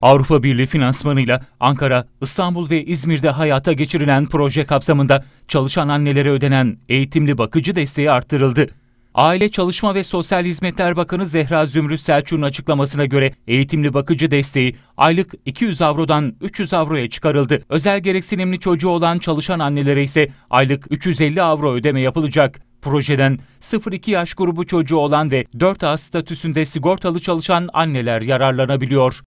Avrupa Birliği finansmanıyla Ankara, İstanbul ve İzmir'de hayata geçirilen proje kapsamında çalışan annelere ödenen eğitimli bakıcı desteği arttırıldı. Aile Çalışma ve Sosyal Hizmetler Bakanı Zehra Zümrüt Selçuk'un açıklamasına göre eğitimli bakıcı desteği aylık 200 avrodan 300 avroya çıkarıldı. Özel gereksinimli çocuğu olan çalışan annelere ise aylık 350 avro ödeme yapılacak. Projeden 0-2 yaş grubu çocuğu olan ve 4A statüsünde sigortalı çalışan anneler yararlanabiliyor.